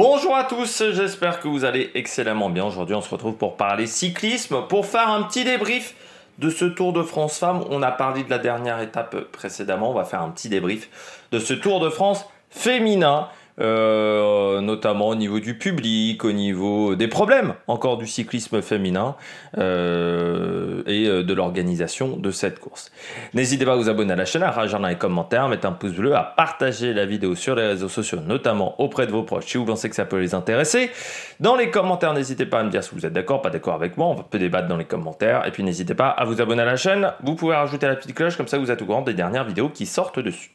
Bonjour à tous, j'espère que vous allez excellemment bien. Aujourd'hui, on se retrouve pour parler cyclisme, pour faire un petit débrief de ce Tour de France Femmes. On a parlé de la dernière étape précédemment, on va faire un petit débrief de ce Tour de France Féminin. Euh, notamment au niveau du public, au niveau des problèmes encore du cyclisme féminin euh, et euh, de l'organisation de cette course. N'hésitez pas à vous abonner à la chaîne, à rajouter dans les commentaires, mettre un pouce bleu, à partager la vidéo sur les réseaux sociaux, notamment auprès de vos proches si vous pensez que ça peut les intéresser. Dans les commentaires, n'hésitez pas à me dire si vous êtes d'accord, pas d'accord avec moi, on peut débattre dans les commentaires. Et puis n'hésitez pas à vous abonner à la chaîne, vous pouvez rajouter la petite cloche, comme ça vous êtes au courant des dernières vidéos qui sortent dessus.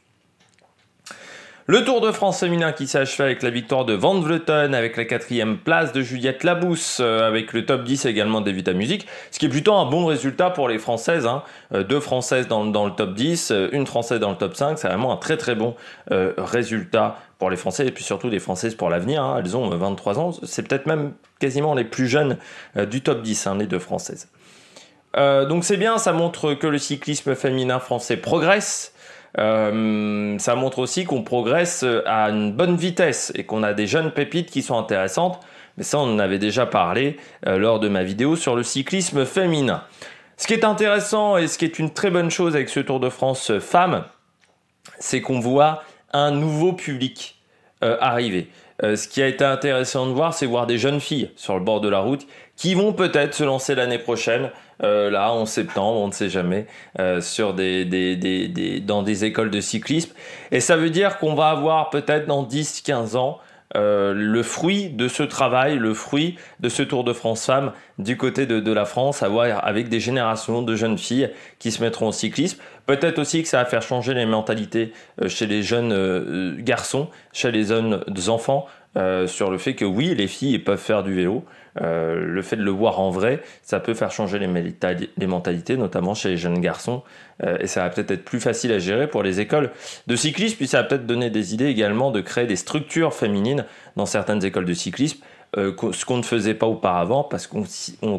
Le Tour de France féminin qui achevé avec la victoire de Van Vleuten, avec la quatrième place de Juliette Labousse, euh, avec le top 10 également d'Evita Music, ce qui est plutôt un bon résultat pour les Françaises. Hein. Euh, deux Françaises dans, le top 10, euh, une Française dans le top 5, c'est vraiment un très très bon résultat pour les Français et puis surtout des Françaises pour l'avenir. Hein. Elles ont 23 ans, c'est peut-être même quasiment les plus jeunes du top 10, hein, les deux Françaises. donc c'est bien, ça montre que le cyclisme féminin français progresse euh, ça montre aussi qu'on progresse euh, à une bonne vitesse et qu'on a des jeunes pépites qui sont intéressantes. Mais ça, on en avait déjà parlé euh, lors de ma vidéo sur le cyclisme féminin. Ce qui est intéressant et ce qui est une très bonne chose avec ce Tour de France femmes, c'est qu'on voit un nouveau public arriver. ce qui a été intéressant de voir, c'est voir des jeunes filles sur le bord de la route qui vont peut-être se lancer l'année prochaine, euh, là en septembre, on ne sait jamais, euh, sur dans des écoles de cyclisme. Et ça veut dire qu'on va avoir peut-être dans 10-15 ans euh, le fruit de ce travail, le fruit de ce Tour de France Femmes du côté de, la France, avoir avec des générations de jeunes filles qui se mettront au cyclisme. Peut-être aussi que ça va faire changer les mentalités chez les jeunes garçons, chez les jeunes enfants, sur le fait que oui, les filles peuvent faire du vélo. Euh, le fait de le voir en vrai, ça peut faire changer les, mentalités, notamment chez les jeunes garçons, euh, et ça va peut-être être plus facile à gérer pour les écoles de cyclisme, puis ça va peut-être donner des idées également de créer des structures féminines dans certaines écoles de cyclisme, euh, ce qu'on ne faisait pas auparavant, parce qu'on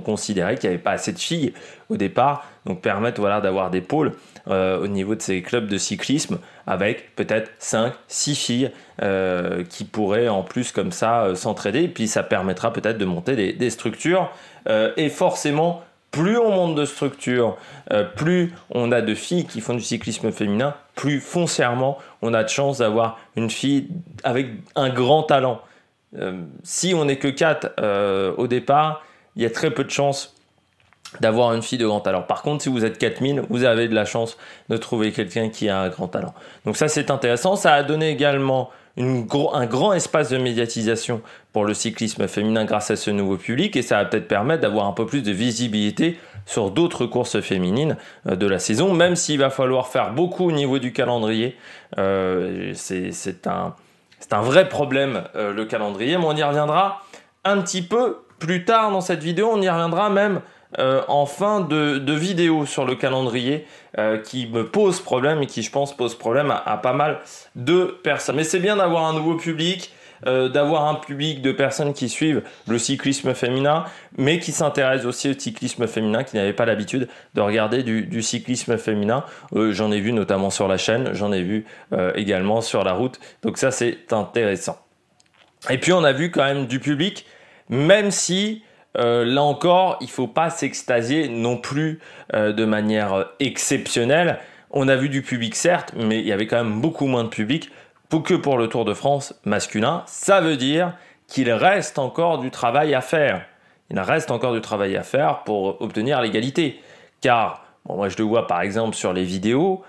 considérait qu'il n'y avait pas assez de filles au départ donc permettre voilà, d'avoir des pôles euh, au niveau de ces clubs de cyclisme avec peut-être 5, 6 filles euh, qui pourraient en plus comme ça euh, s'entraider. Et puis ça permettra peut-être de monter des, structures. et forcément, plus on monte de structures, plus on a de filles qui font du cyclisme féminin, plus foncièrement on a de chance d'avoir une fille avec un grand talent. si on n'est que 4 au départ, il y a très peu de chances d'avoir une fille de grand talent. Par contre, si vous êtes 4000, vous avez de la chance de trouver quelqu'un qui a un grand talent. Donc ça, c'est intéressant. Ça a donné également un grand espace de médiatisation pour le cyclisme féminin grâce à ce nouveau public et ça va peut-être permettre d'avoir un peu plus de visibilité sur d'autres courses féminines euh, de la saison, même s'il va falloir faire beaucoup au niveau du calendrier. Euh, c'est un, vrai problème, euh, le calendrier, mais on y reviendra un petit peu plus tard dans cette vidéo, on y reviendra même enfin euh, en fin de, de, vidéo sur le calendrier euh, qui me pose problème et qui je pense pose problème à, pas mal de personnes. Mais c'est bien d'avoir un nouveau public. Euh, d'avoir un public de personnes qui suivent le cyclisme féminin, mais qui s'intéressent aussi au cyclisme féminin, qui n'avaient pas l'habitude de regarder du, cyclisme féminin. j'en ai vu notamment sur la chaîne, j'en ai vu également sur la route. Donc ça, c'est intéressant. Et puis, on a vu quand même du public, même si euh, là encore, il ne faut pas s'extasier non plus euh, de manière euh, exceptionnelle. On a vu du public certes, mais il y avait quand même beaucoup moins de public que pour le Tour de France masculin. Ça veut dire qu'il reste encore du travail à faire. Il reste encore du travail à faire pour obtenir l'égalité. Car, moi je le vois par exemple sur les vidéos,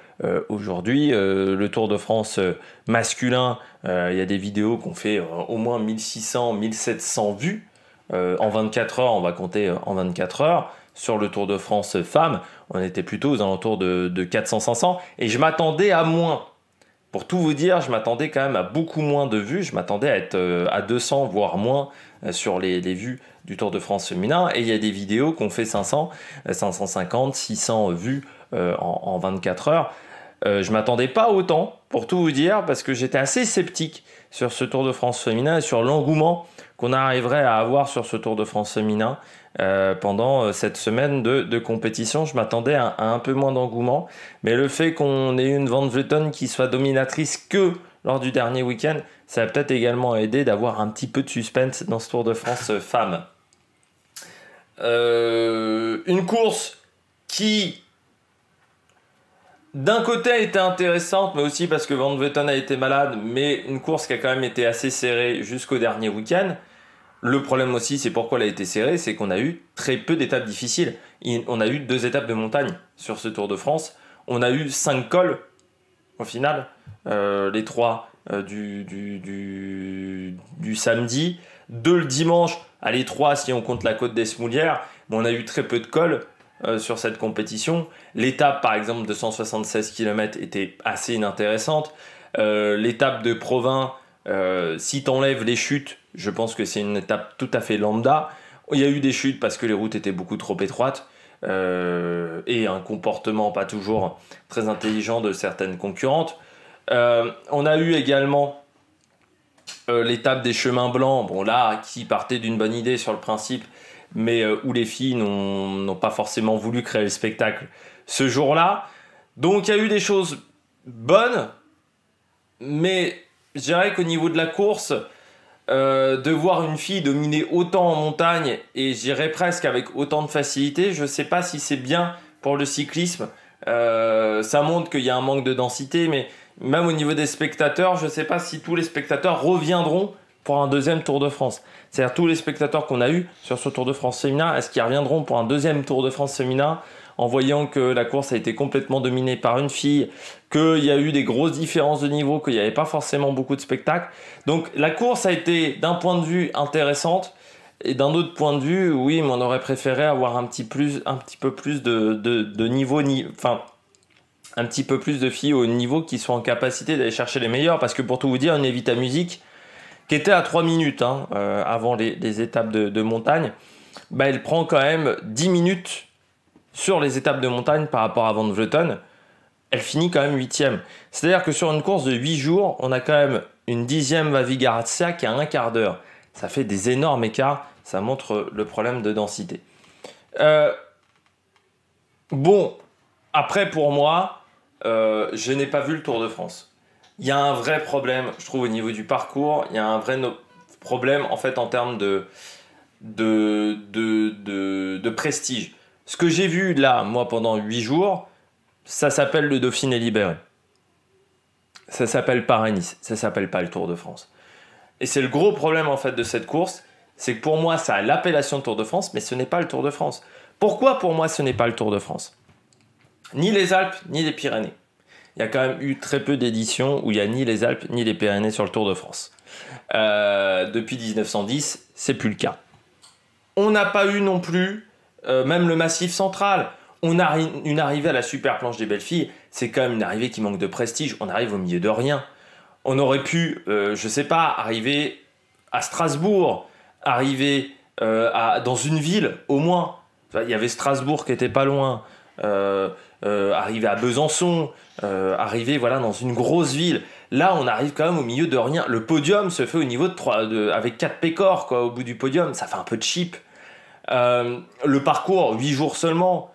aujourd'hui, le Tour de France masculin, il y a des vidéos qu'on fait au moins 1600, 1700 vues. Euh, en 24 heures, on va compter euh, en 24 heures. Sur le Tour de France euh, femmes, on était plutôt aux alentours de, de 400-500. Et je m'attendais à moins. Pour tout vous dire, je m'attendais quand même à beaucoup moins de vues. Je m'attendais à être à 200, voire moins sur les, vues du Tour de France féminin. Et il y a des vidéos qu'on fait 500, 550, 600 vues en, en, 24 heures. je m'attendais pas autant, pour tout vous dire, parce que j'étais assez sceptique sur ce Tour de France féminin et sur l'engouement qu'on arriverait à avoir sur ce Tour de France féminin euh, pendant euh, cette semaine de, compétition. Je m'attendais à, un peu moins d'engouement, mais le fait qu'on ait une Van Vleuten qui soit dominatrice que lors du dernier week-end, ça a peut-être également aidé d'avoir un petit peu de suspense dans ce Tour de France femme. Euh, une course qui d'un côté elle était intéressante, mais aussi parce que Van Vetten a été malade, mais une course qui a quand même été assez serrée jusqu'au dernier week-end. Le problème aussi, c'est pourquoi elle a été serrée, c'est qu'on a eu très peu d'étapes difficiles. On a eu deux étapes de montagne sur ce Tour de France. On a eu cinq cols au final, euh, les trois euh, du, du, du, samedi, deux le dimanche, les trois si on compte la côte des Smoulières. Mais on a eu très peu de cols euh, sur cette compétition. L'étape, par exemple, de 176 km était assez inintéressante. Euh, l'étape de Provins, euh, si t'enlèves les chutes, je pense que c'est une étape tout à fait lambda. Il y a eu des chutes parce que les routes étaient beaucoup trop étroites euh, et un comportement pas toujours très intelligent de certaines concurrentes. on a eu également l'étape des chemins blancs, bon là, qui partait d'une bonne idée sur le principe mais euh, où les filles n'ont pas forcément voulu créer le spectacle ce jour-là. Donc il y a eu des choses bonnes, mais je dirais qu'au niveau de la course, euh, de voir une fille dominer autant en montagne et j'irais presque avec autant de facilité, je ne sais pas si c'est bien pour le cyclisme. Euh, ça montre qu'il y a un manque de densité, mais même au niveau des spectateurs, je ne sais pas si tous les spectateurs reviendront pour un deuxième Tour de France. C'est-à-dire tous les spectateurs qu'on a eus sur ce Tour de France féminin, est-ce qu'ils reviendront pour un deuxième Tour de France féminin en voyant que la course a été complètement dominée par une fille, qu'il y a eu des grosses différences de niveau, qu'il n'y avait pas forcément beaucoup de spectacles. Donc la course a été d'un point de vue intéressante. Et d'un autre point de vue, oui, mais on aurait préféré avoir un petit, plus, un petit peu plus de, de, niveau, enfin, un petit peu plus de filles au niveau qui soient en capacité d'aller chercher les meilleurs. Parce que pour tout vous dire, on évite la Musique, qui était à 3 minutes hein, euh, avant les, étapes de, montagne, bah, elle prend quand même 10 minutes sur les étapes de montagne par rapport à Van Vleuten. Elle finit quand même 8 C'est-à-dire que sur une course de 8 jours, on a quand même une dixième Vavigarazia qui a un quart d'heure. Ça fait des énormes écarts, ça montre le problème de densité. Euh, bon, après pour moi, euh, je n'ai pas vu le Tour de France. Il y a un vrai problème, je trouve, au niveau du parcours. Il y a un vrai problème, en fait, en termes de, de, prestige. Ce que j'ai vu là, moi, pendant huit jours, ça s'appelle le Dauphiné libéré. Ça s'appelle Paris-Nice. Ça s'appelle pas le Tour de France. Et c'est le gros problème, en fait, de cette course. C'est que pour moi, ça a l'appellation Tour de France, mais ce n'est pas le Tour de France. Pourquoi pour moi ce n'est pas le Tour de France Ni les Alpes, ni les Pyrénées il y a quand même eu très peu d'éditions où il n'y a ni les Alpes ni les Pyrénées sur le Tour de France. Euh, depuis 1910, c'est plus le cas. On n'a pas eu non plus, euh, même le Massif central, on a une arrivée à la super planche des belles filles, c'est quand même une arrivée qui manque de prestige, on arrive au milieu de rien. On aurait pu, je euh, je sais pas, arriver à Strasbourg, arriver à, dans une ville au moins. Il y avait Strasbourg qui était pas loin. Euh, arriver à Besançon, euh, arriver voilà dans une grosse ville. Là, on arrive quand même au milieu de rien. Le podium se fait au niveau de avec 4 pécores quoi, au bout du podium. Ça fait un peu de cheap. Euh, le parcours, 8 jours seulement.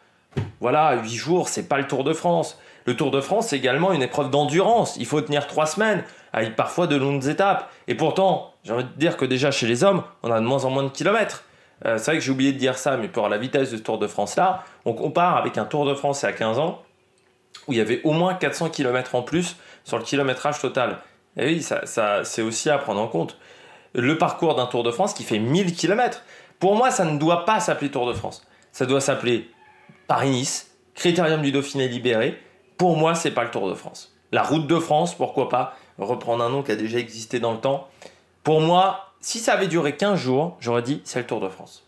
Voilà, 8 jours, c'est pas le Tour de France. Le Tour de France, c'est également une épreuve d'endurance. Il faut tenir 3 semaines, avec parfois de longues étapes. Et pourtant, j'ai envie de dire que déjà chez les hommes, on a de moins en moins de kilomètres. Euh, c'est vrai que j'ai oublié de dire ça, mais pour la vitesse de ce Tour de France-là, on compare avec un Tour de France il y a 15 ans, où il y avait au moins 400 km en plus sur le kilométrage total. Et oui, ça, c'est aussi à prendre en compte. Le parcours d'un Tour de France qui fait 1000 km, pour moi, ça ne doit pas s'appeler Tour de France. Ça doit s'appeler Paris-Nice, Critérium du Dauphiné libéré. Pour moi, c'est pas le Tour de France. La Route de France, pourquoi pas reprendre un nom qui a déjà existé dans le temps. Pour moi, si ça avait duré 15 jours, j'aurais dit c'est le Tour de France.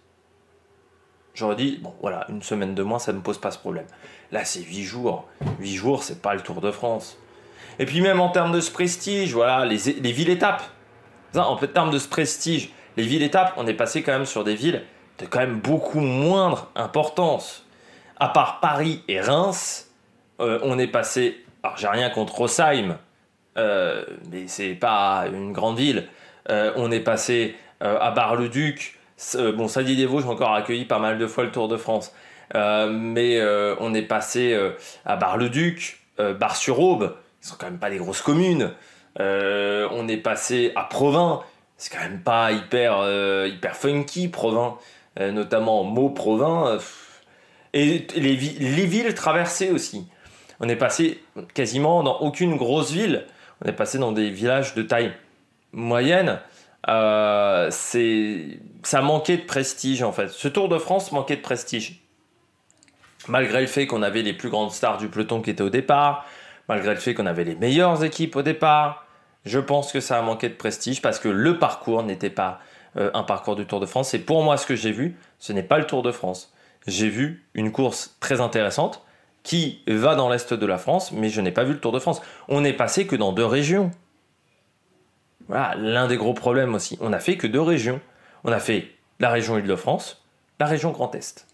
J'aurais dit, bon voilà, une semaine de moins, ça ne pose pas ce problème. Là, c'est 8 jours. 8 jours, c'est pas le Tour de France. Et puis même en termes de ce prestige, voilà, les, villes-étapes. En termes de ce prestige, les villes-étapes, on est passé quand même sur des villes de quand même beaucoup moindre importance. À part Paris et Reims, euh, on est passé... Alors j'ai rien contre Rossheim, euh, mais c'est pas une grande ville. Euh, on est passé euh, à Bar-le-Duc. Euh, bon, ça des je j'ai encore accueilli pas mal de fois le Tour de France. mais on est passé à Bar-le-Duc, Bar-sur-Aube, ne sont quand même pas des grosses communes. on est passé à Provins, c'est quand même pas hyper, hyper funky, Provins, notamment Meaux Provins. et les, villes traversées aussi. On est passé quasiment dans aucune grosse ville. On est passé dans des villages de taille moyenne, euh, c'est ça manquait de prestige en fait. Ce Tour de France manquait de prestige. Malgré le fait qu'on avait les plus grandes stars du peloton qui étaient au départ, malgré le fait qu'on avait les meilleures équipes au départ, je pense que ça a manqué de prestige parce que le parcours n'était pas euh, un parcours du Tour de France. Et pour moi, ce que j'ai vu, ce n'est pas le Tour de France. J'ai vu une course très intéressante qui va dans l'Est de la France, mais je n'ai pas vu le Tour de France. On n'est passé que dans deux régions. Voilà, l'un des gros problèmes aussi. On n'a fait que deux régions. On a fait la région Île-de-France, la région Grand Est.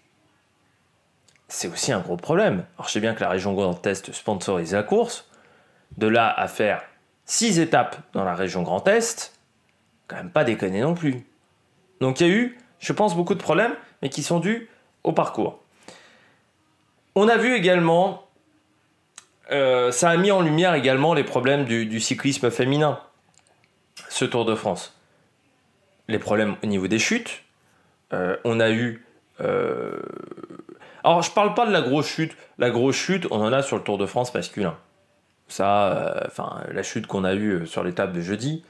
C'est aussi un gros problème. Alors je sais bien que la région Grand Est sponsorise la course. De là à faire six étapes dans la région Grand Est, quand même pas déconner non plus. Donc il y a eu, je pense, beaucoup de problèmes, mais qui sont dus au parcours. On a vu également, euh, ça a mis en lumière également les problèmes du cyclisme féminin ce Tour de France, les problèmes au niveau des chutes, euh, on a eu... Euh, alors je parle pas de la grosse chute, la grosse chute on en a sur le Tour de France masculin. Ça, euh, enfin la chute qu'on a eue sur l'étape de jeudi,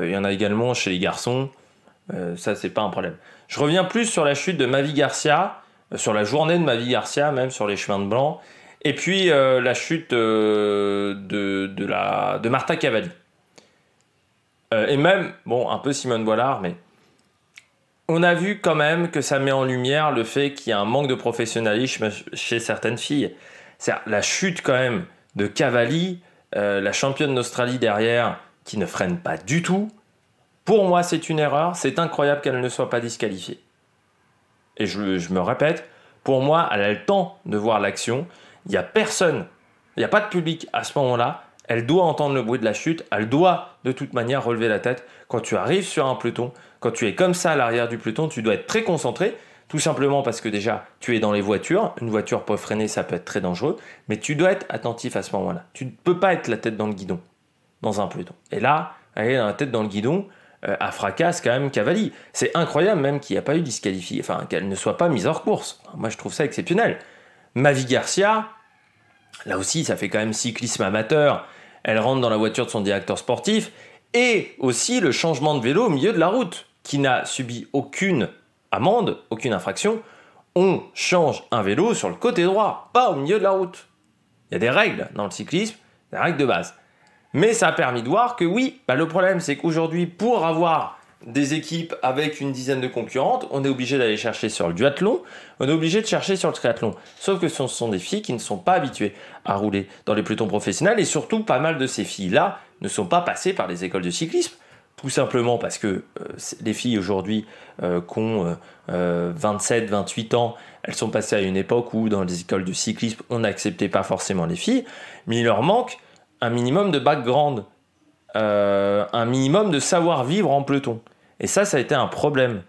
il y en a également chez les garçons, ça c'est pas un problème. Je reviens plus sur la chute de Mavi Garcia, sur la journée de Mavi Garcia, même sur les chemins de blanc, et puis la chute de, de, la, de Martha Cavalli. Euh, et même, bon, un peu Simone Boilard, mais on a vu quand même que ça met en lumière le fait qu'il y a un manque de professionnalisme chez certaines filles. cest la chute quand même de Cavalli, euh, la championne d'Australie derrière, qui ne freine pas du tout. Pour moi, c'est une erreur. C'est incroyable qu'elle ne soit pas disqualifiée. Et je, me répète, pour moi, elle a le temps de voir l'action. Il n'y a personne, il n'y a pas de public à ce moment-là elle doit entendre le bruit de la chute, elle doit de toute manière relever la tête. Quand tu arrives sur un peloton, quand tu es comme ça à l'arrière du peloton, tu dois être très concentré, tout simplement parce que déjà, tu es dans les voitures, une voiture peut freiner, ça peut être très dangereux, mais tu dois être attentif à ce moment-là. Tu ne peux pas être la tête dans le guidon, dans un peloton. Et là, elle est la tête dans le guidon, euh, à fracasse quand même Cavalli. C'est incroyable même qu'il n'y a pas eu disqualifié, enfin qu'elle ne soit pas mise hors course. Moi, je trouve ça exceptionnel. Mavi Garcia, Là aussi, ça fait quand même cyclisme amateur. Elle rentre dans la voiture de son directeur sportif et aussi le changement de vélo au milieu de la route, qui n'a subi aucune amende, aucune infraction. On change un vélo sur le côté droit, pas au milieu de la route. Il y a des règles dans le cyclisme, des règles de base. Mais ça a permis de voir que oui, bah, le problème c'est qu'aujourd'hui, pour avoir des équipes avec une dizaine de concurrentes, on est obligé d'aller chercher sur le duathlon, on est obligé de chercher sur le triathlon. Sauf que ce sont des filles qui ne sont pas habituées à rouler dans les pelotons professionnels et surtout pas mal de ces filles-là ne sont pas passées par les écoles de cyclisme. Tout simplement parce que euh, les filles aujourd'hui euh, qui ont 27, euh, 28 ans, elles sont passées à une époque où dans les écoles de cyclisme, on n'acceptait pas forcément les filles, mais il leur manque un minimum de background, un minimum de savoir-vivre en peloton. Et ça, ça a été un problème.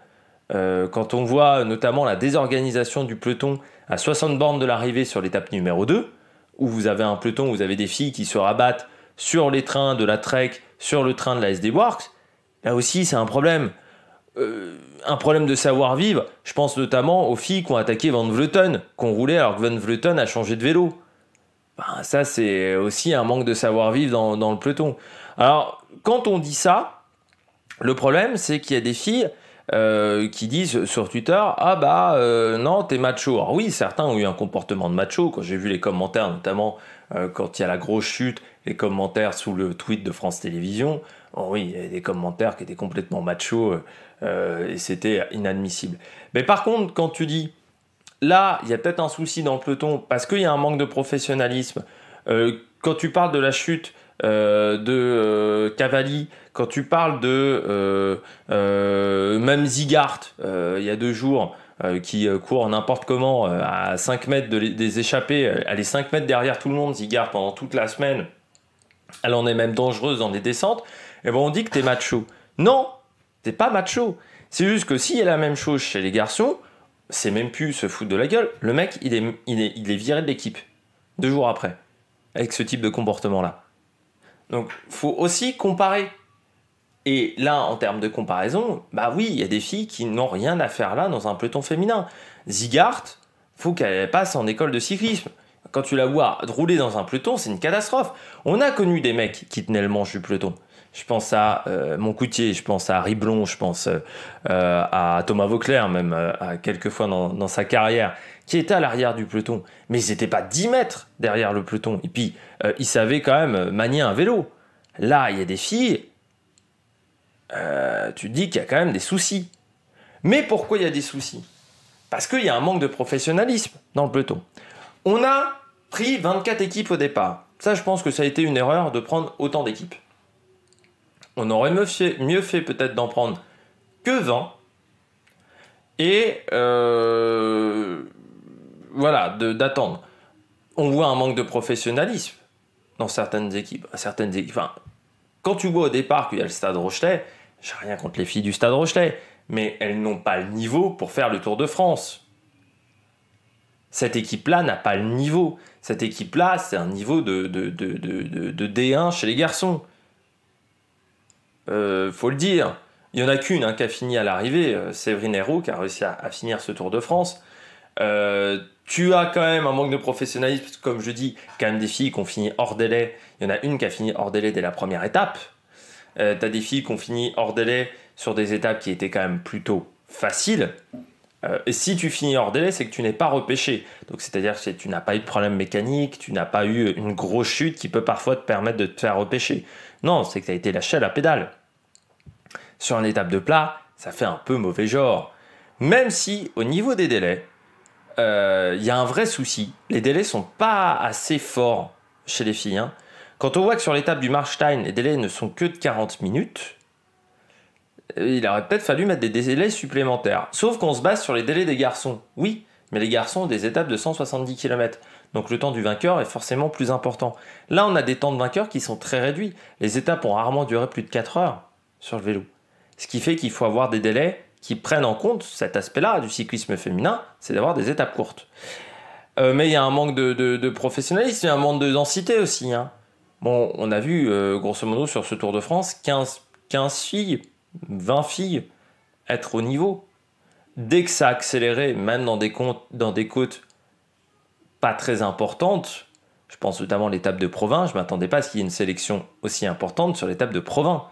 Euh, quand on voit notamment la désorganisation du peloton à 60 bornes de l'arrivée sur l'étape numéro 2, où vous avez un peloton, où vous avez des filles qui se rabattent sur les trains de la Trek, sur le train de la SD Works, là aussi c'est un problème. Euh, un problème de savoir-vivre, je pense notamment aux filles qui ont attaqué Van Vleuten, qui ont roulé alors que Van Vleuten a changé de vélo. Ben, ça c'est aussi un manque de savoir-vivre dans, dans le peloton. Alors quand on dit ça, le problème, c'est qu'il y a des filles euh, qui disent sur Twitter Ah bah euh, non, t'es macho. Alors oui, certains ont eu un comportement de macho. Quand j'ai vu les commentaires, notamment euh, quand il y a la grosse chute, les commentaires sous le tweet de France Télévisions, oh oui, il y a des commentaires qui étaient complètement macho et c'était inadmissible. Mais par contre, quand tu dis Là, il y a peut-être un souci dans le peloton parce qu'il y a un manque de professionnalisme. quand tu parles de la chute, euh, de euh, Cavalli, quand tu parles de euh, même Zigart, il y a deux jours, qui court n'importe comment à 5 mètres des échappées, elle est 5 mètres derrière tout le monde, Zigart, pendant toute la semaine, elle en est même dangereuse dans des descentes, et bon on dit que t'es macho. Non, t'es pas macho. C'est juste que s'il y a la même chose chez les garçons, c'est même plus se foutre de la gueule. Le mec, il est, il est, il est viré de l'équipe. Deux jours après. Avec ce type de comportement-là. Donc, faut aussi comparer. Et là, en termes de comparaison, bah oui, il y a des filles qui n'ont rien à faire là dans un peloton féminin. Zigart, faut qu'elle passe en école de cyclisme. Quand tu la vois rouler dans un peloton, c'est une catastrophe. On a connu des mecs qui tenaient le manche du peloton je pense à euh, Moncoutier, je pense à Riblon, je pense euh, à Thomas Vauclair, même euh, à quelques fois dans, sa carrière, qui était à l'arrière du peloton. Mais ils n'étaient pas 10 mètres derrière le peloton. Et puis, ils savaient quand même manier un vélo. Là, il y a des filles. tu dis qu'il y a quand même des soucis. Mais pourquoi il y a des soucis Parce qu'il y a un manque de professionnalisme dans le peloton. On a pris 24 équipes au départ. Ça, je pense que ça a été une erreur de prendre autant d'équipes on aurait mieux fait, peut-être d'en prendre que 20 et euh, voilà, d'attendre. On voit un manque de professionnalisme dans certaines équipes. Certaines équipes enfin, quand tu vois au départ qu'il y a le Stade Rochelet, j'ai rien contre les filles du Stade Rochelet, mais elles n'ont pas le niveau pour faire le Tour de France. Cette équipe-là n'a pas le niveau. Cette équipe-là, c'est un niveau de, de, de, de D1 chez les garçons. Euh, faut le dire, il y en a qu'une hein, qui a fini à l'arrivée, euh, Séverine Héroux, qui a réussi à, finir ce Tour de France. Euh, tu as quand même un manque de professionnalisme, comme je dis, quand même des filles qui ont fini hors délai. Il y en a une qui a fini hors délai dès la première étape. tu as des filles qui ont fini hors délai sur des étapes qui étaient quand même plutôt faciles. Euh, et si tu finis hors délai, c'est que tu n'es pas repêché. Donc c'est-à-dire que tu n'as pas eu de problème mécanique, tu n'as pas eu une grosse chute qui peut parfois te permettre de te faire repêcher. Non, c'est que tu as été lâché à la pédale. Sur une étape de plat, ça fait un peu mauvais genre. Même si au niveau des délais, euh, il y a un vrai souci. Les délais sont pas assez forts chez les filles. Hein. Quand on voit que sur l'étape du Marstein, les délais ne sont que de 40 minutes, euh, il aurait peut-être fallu mettre des délais supplémentaires. Sauf qu'on se base sur les délais des garçons. Oui, mais les garçons ont des étapes de 170 km. Donc le temps du vainqueur est forcément plus important. Là, on a des temps de vainqueur qui sont très réduits. Les étapes ont rarement duré plus de 4 heures sur le vélo. Ce qui fait qu'il faut avoir des délais qui prennent en compte cet aspect-là du cyclisme féminin, c'est d'avoir des étapes courtes. Euh, mais il y a un manque de, professionnalisme, il y a un manque de densité aussi. Hein. Bon, on a vu, euh, grosso modo, sur ce Tour de France, 15, 15 filles 20 filles, être au niveau. Dès que ça a accéléré, même dans des, comptes, côtes pas très importantes, je pense notamment à l'étape de Provins, je ne m'attendais pas à ce qu'il y ait une sélection aussi importante sur l'étape de Provins.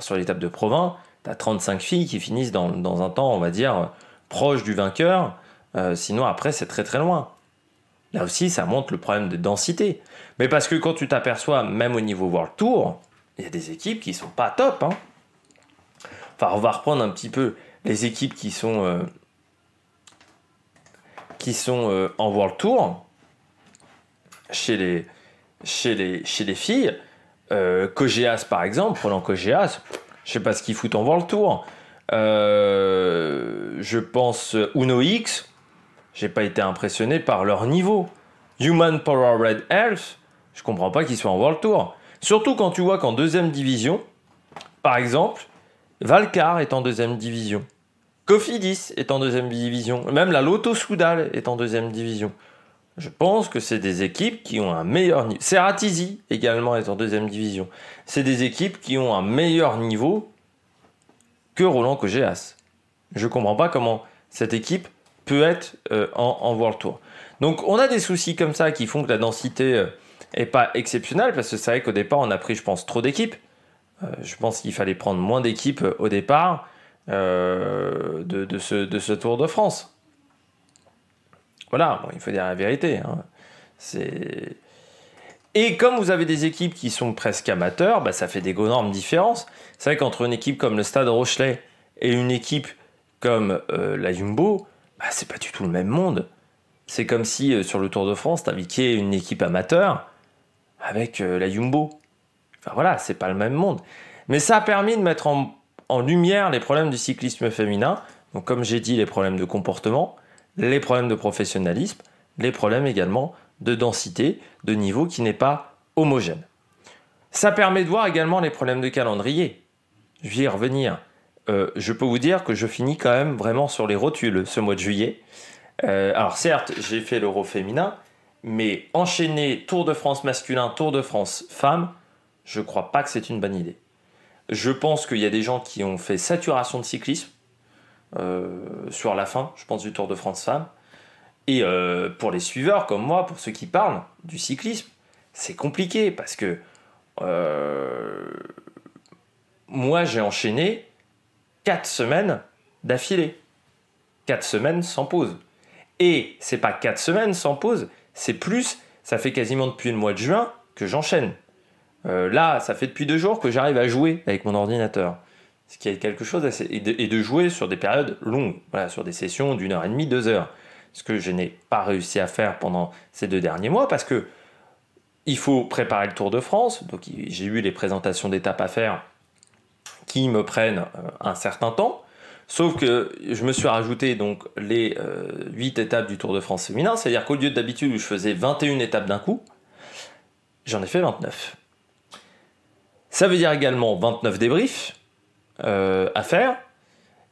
sur l'étape de Provins, tu as 35 filles qui finissent dans, un temps, on va dire, proche du vainqueur, euh, sinon après c'est très très loin. Là aussi, ça montre le problème de densité. Mais parce que quand tu t'aperçois, même au niveau World Tour, il y a des équipes qui sont pas top. Hein. Enfin, on va reprendre un petit peu les équipes qui sont, euh, qui sont euh, en World Tour chez les, filles. Euh, Cogeas, par exemple, prenant Cogeas, je ne sais pas ce qu'ils foutent en World Tour. Euh, je pense Uno X, j'ai pas été impressionné par leur niveau. Human Power Red Health, je comprends pas qu'ils soient en World Tour. Surtout quand tu vois qu'en deuxième division, par exemple, Valcar est en deuxième division. Cofidis est en deuxième division. Même la Lotto Soudal est en deuxième division. Je pense que c'est des équipes qui ont un meilleur niveau. Serratizi également est en deuxième division. C'est des équipes qui ont un meilleur niveau que Roland Cogeas. Je ne comprends pas comment cette équipe peut être euh, en, World Tour. Donc on a des soucis comme ça qui font que la densité n'est euh, est pas exceptionnelle parce que c'est vrai qu'au départ on a pris je pense trop d'équipes. Euh, je pense qu'il fallait prendre moins d'équipes euh, au départ euh, de, ce, Tour de France. Voilà, il faut dire la vérité. Hein. Et comme vous avez des équipes qui sont presque amateurs, bah, ça fait des énormes différences. C'est vrai qu'entre une équipe comme le Stade Rochelet et une équipe comme la Jumbo, ce bah, c'est pas du tout le même monde. C'est comme si sur le Tour de France, tu avais une équipe amateur avec la Jumbo voilà, c'est pas le même monde. Mais ça a permis de mettre en, lumière les problèmes du cyclisme féminin. Donc, comme j'ai dit, les problèmes de comportement, les problèmes de professionnalisme, les problèmes également de densité, de niveau qui n'est pas homogène. Ça permet de voir également les problèmes de calendrier. Je vais y revenir. Euh, je peux vous dire que je finis quand même vraiment sur les rotules ce mois de juillet. Euh, alors certes, j'ai fait l'euro féminin, mais enchaîner Tour de France masculin, Tour de France femme, je crois pas que c'est une bonne idée. Je pense qu'il y a des gens qui ont fait saturation de cyclisme euh, sur la fin, je pense, du Tour de France Femmes. Et euh, pour les suiveurs comme moi, pour ceux qui parlent du cyclisme, c'est compliqué parce que euh, moi j'ai enchaîné 4 semaines d'affilée. 4 semaines sans pause. Et c'est pas 4 semaines sans pause, c'est plus, ça fait quasiment depuis le mois de juin que j'enchaîne. Euh, là, ça fait depuis deux jours que j'arrive à jouer avec mon ordinateur. Ce qui est quelque chose assez... et, de, jouer sur des périodes longues, sur des sessions d'une heure et demie, deux heures. Ce que je n'ai pas réussi à faire pendant ces deux derniers mois parce que il faut préparer le Tour de France. Donc j'ai eu les présentations d'étapes à faire qui me prennent euh, un certain temps. Sauf que je me suis rajouté donc les euh, huit étapes du Tour de France féminin, c'est-à-dire qu'au lieu d'habitude où je faisais 21 étapes d'un coup, j'en ai fait 29. Ça veut dire également 29 débriefs euh, à faire.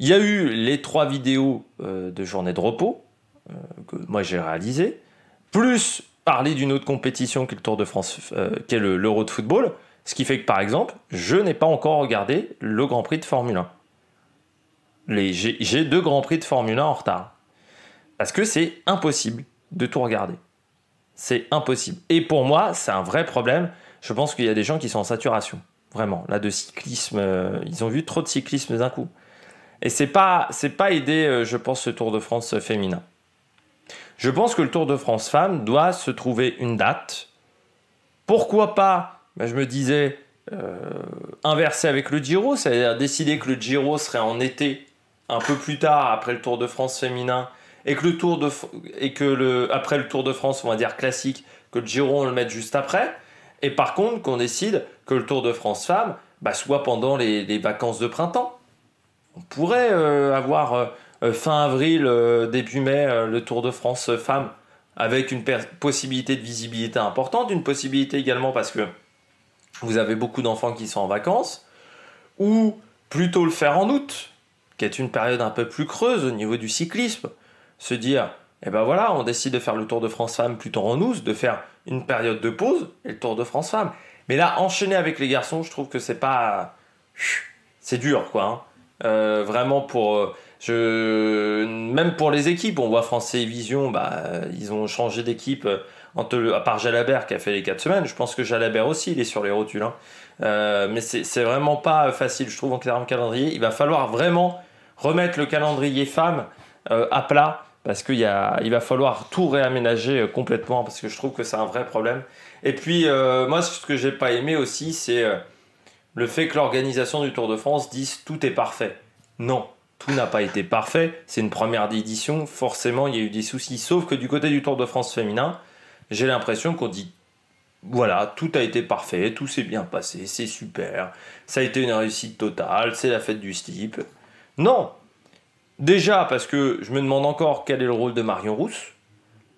Il y a eu les trois vidéos euh, de journée de repos euh, que moi j'ai réalisées, plus parler d'une autre compétition qui est le Tour de France, qui est l'Euro de football. Ce qui fait que par exemple, je n'ai pas encore regardé le Grand Prix de Formule 1. J'ai deux Grands Prix de Formule 1 en retard. Parce que c'est impossible de tout regarder. C'est impossible. Et pour moi, c'est un vrai problème. Je pense qu'il y a des gens qui sont en saturation. Vraiment, là, de cyclisme, euh, ils ont vu trop de cyclisme d'un coup. Et c'est pas, c'est pas aidé, euh, je pense, ce Tour de France euh, féminin. Je pense que le Tour de France femme doit se trouver une date. Pourquoi pas ben, Je me disais inverser avec le Giro, c'est-à-dire décider que le Giro serait en été, un peu plus tard après le Tour de France féminin, et que le Tour de et que le après le Tour de France, on va dire classique, que le Giro on le mette juste après et par contre qu'on décide que le Tour de France femme, bah, soit pendant les, vacances de printemps. On pourrait euh, avoir euh, fin avril, euh, début mai, le Tour de France femme, avec une possibilité de visibilité importante, une possibilité également parce que vous avez beaucoup d'enfants qui sont en vacances, ou plutôt le faire en août, qui est une période un peu plus creuse au niveau du cyclisme, se dire et eh ben voilà, on décide de faire le Tour de France Femmes plutôt en août de faire une période de pause et le Tour de France Femmes. Mais là, enchaîner avec les garçons, je trouve que c'est pas. C'est dur, quoi. Hein. Euh, vraiment pour. Euh, je... Même pour les équipes, on voit France Vision bah, ils ont changé d'équipe, euh, à part Jalabert qui a fait les 4 semaines. Je pense que Jalabert aussi, il est sur les rotules. Hein. mais c'est vraiment pas facile, je trouve, en termes de calendrier. Il va falloir vraiment remettre le calendrier femmes à plat parce qu'il il va falloir tout réaménager euh, complètement parce que je trouve que c'est un vrai problème. Et puis euh, moi ce que j'ai pas aimé aussi c'est euh, le fait que l'organisation du Tour de France dise tout est parfait. Non, tout n'a pas été parfait, c'est une première édition, forcément il y a eu des soucis sauf que du côté du Tour de France féminin, j'ai l'impression qu'on dit voilà, tout a été parfait, tout s'est bien passé, c'est super, ça a été une réussite totale, c'est la fête du slip. Non, Déjà parce que je me demande encore quel est le rôle de Marion Rousse.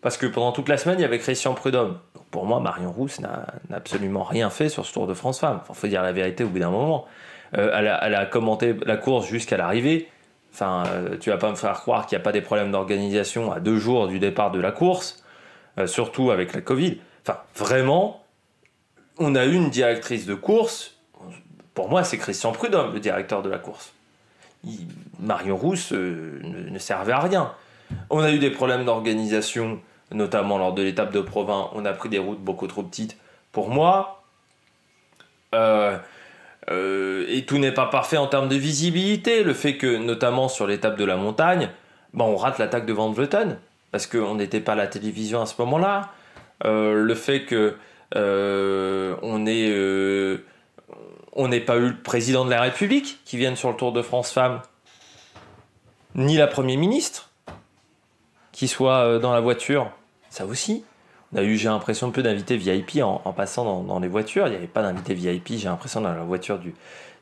Parce que pendant toute la semaine, il y avait Christian Prudhomme. pour moi, Marion Rousse n'a absolument rien fait sur ce Tour de France Femmes. Il faut dire la vérité au bout d'un moment. Euh, elle, a, commenté la course jusqu'à l'arrivée. Enfin, euh, tu vas pas me faire croire qu'il n'y a pas des problèmes d'organisation à deux jours du départ de la course, euh, surtout avec la Covid. Enfin, vraiment, on a une directrice de course. Pour moi, c'est Christian Prudhomme, le directeur de la course. Marion Rousse euh, ne, servait à rien. On a eu des problèmes d'organisation, notamment lors de l'étape de Provins. On a pris des routes beaucoup trop petites. Pour moi, euh, euh, et tout n'est pas parfait en termes de visibilité. Le fait que, notamment sur l'étape de la montagne, ben, on rate l'attaque de Van Vleuten parce qu'on n'était pas à la télévision à ce moment-là. le fait que on est on n'est pas eu le président de la République qui vienne sur le Tour de France Femme, ni la Premier ministre qui soit euh, dans la voiture. Ça aussi. On a eu, j'ai l'impression, peu d'invités VIP en, passant dans, les voitures. Il n'y avait pas d'invités VIP, j'ai l'impression, dans la voiture du,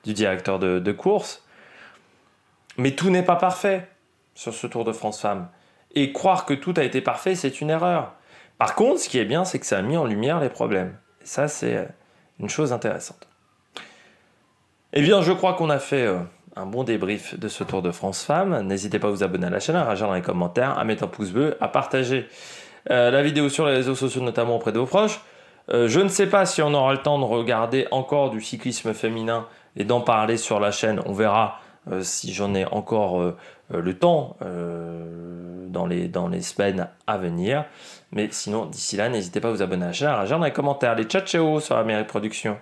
directeur de, course. Mais tout n'est pas parfait sur ce Tour de France Femme. Et croire que tout a été parfait, c'est une erreur. Par contre, ce qui est bien, c'est que ça a mis en lumière les problèmes. Et ça, c'est euh, une chose intéressante. Eh bien, je crois qu'on a fait euh, un bon débrief de ce Tour de France Femmes. N'hésitez pas à vous abonner à la chaîne, à réagir dans les commentaires, à mettre un pouce bleu, à partager euh, la vidéo sur les réseaux sociaux, notamment auprès de vos proches. Euh, je ne sais pas si on aura le temps de regarder encore du cyclisme féminin et d'en parler sur la chaîne. On verra si j'en ai encore le temps dans, les, dans les semaines à venir. Mais sinon, d'ici là, n'hésitez pas à vous abonner à la chaîne, à réagir dans les commentaires. Les ciao sur la mairie production.